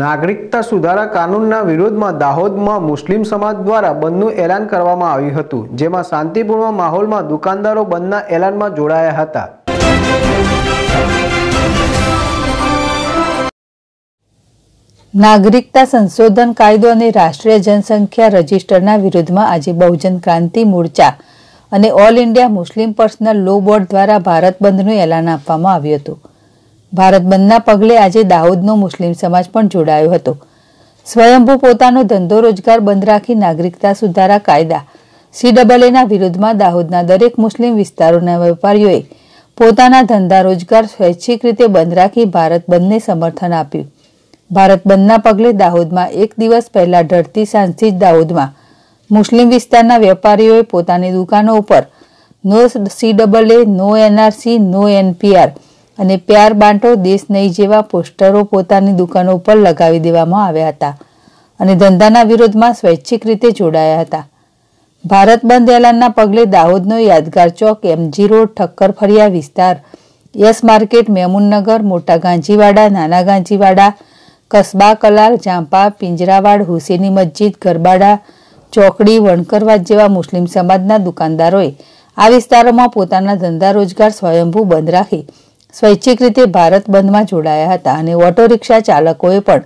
નાગરિકતા સુધારા કાનૂનના વિરોધમાં દાહોદમાં મુસ્લિમ સમાજ દ્વારા બંધનું એલાન કરવામાં આવ્યું હતું જેમાં શાંતિપૂર્ણ માહોલમાં દુકાનદારો બંધના એલાનમાં જોડાયા હતા નાગરિકતા સંશોધન કાયદો અને રાષ્ટ્રીય જનસંખ્યા રજિસ્ટરના વિરોધમાં આજે બહુજન ક્રાંતિ મોરચા અને all India Muslim personal law board દ્વારા ભારત બંધનું એલાન આપવામાં આવ્યું હતું ભારત બંધના પગલે આજે દાહોદનો મુસ્લિમ સમાજ પણ જોડાયો હતો સ્વયંભૂ પોતાનો ધંધો રોજગાર બંધ રાખી નાગરિકતા સુધારા કાયદા સીડબલએના વિરોધમાં દાહોદના દરેક મુસ્લિમ વિસ્તારોના વેપારીઓએ પોતાના ધંધા રોજગાર સ્વૈચ્છિક રીતે બંધ રાખી ભારત બંધને સમર્થન આપ્યું ભારત બંધના પગલે દાહોદમાં એક દિવસ પહેલા ઢળતી સાંજથી જ દાહોદમાં મુસ્લિમ વિસ્તારના વેપારીઓએ પોતાની દુકાનો ઉપર નો સીડબલ એ નો એનઆરસી નો એનપીઆર અને પ્યાર બાંટો દેશ નહીં જેવા પોસ્ટરો પોતાની દુકાનો ઉપર લગાવી દેવામાં આવ્યા હતા અને ધંધાના વિરોધમાં સ્વૈચ્છિક રીતે જોડાયા હતા ભારત બંધ એલાનના પગલે દાહોદનો યાદગાર ચોક એમજી રોડ ઠક્કર ફરિયા વિસ્તાર યસ માર્કેટ મેમુનનગર મોટા ગાંજીવાડા નાના ગાંજીવાડા કસબા કલાલ ઝાંપા પિંજરાવાડ હુસેની મસ્જિદ ગરબાડા ચોકડી વણકરવાદ જેવા મુસ્લિમ સમાજના દુકાનદારોએ આ વિસ્તારોમાં પોતાના ધંધા રોજગાર સ્વયંભૂ બંધ રાખી સ્વૈચ્છિક રીતે ભારત બંધમાં જોડાયા હતા અને ઓટો રિક્ષા ચાલકોએ પણ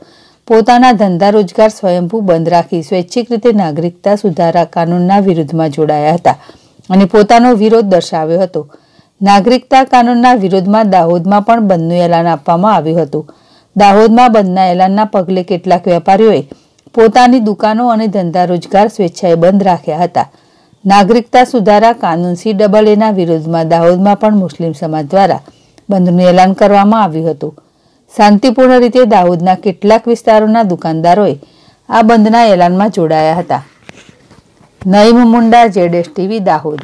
પોતાના ધંધા રોજગાર સ્વયંભૂ બંધ રાખી સ્વૈચ્છિક રીતે નાગરિકતા સુધારા કાનૂનના વિરુદ્ધમાં જોડાયા હતા અને પોતાનો વિરોધ દર્શાવ્યો હતો નાગરિકતા કાનૂનના વિરોધમાં દાહોદમાં પણ બંધનું એલાન આપવામાં આવ્યું હતું દાહોદમાં બંધના એલાનના પગલે કેટલાક વેપારીઓએ પોતાની દુકાનો અને ધંધા રોજગાર સ્વેચ્છાએ બંધ રાખ્યા હતા નાગરિકતા સુધારા કાનૂન સી ડબલ એના વિરોધમાં દાહોદમાં પણ મુસ્લિમ સમાજ દ્વારા બંધનું એલાન કરવામાં આવ્યું હતું શાંતિપૂર્ણ રીતે દાહોદના કેટલાક વિસ્તારોના દુકાનદારોએ આ બંધના એલાનમાં જોડાયા હતા નઈમ મુંડા જેડેશ ટીવી દાહોદ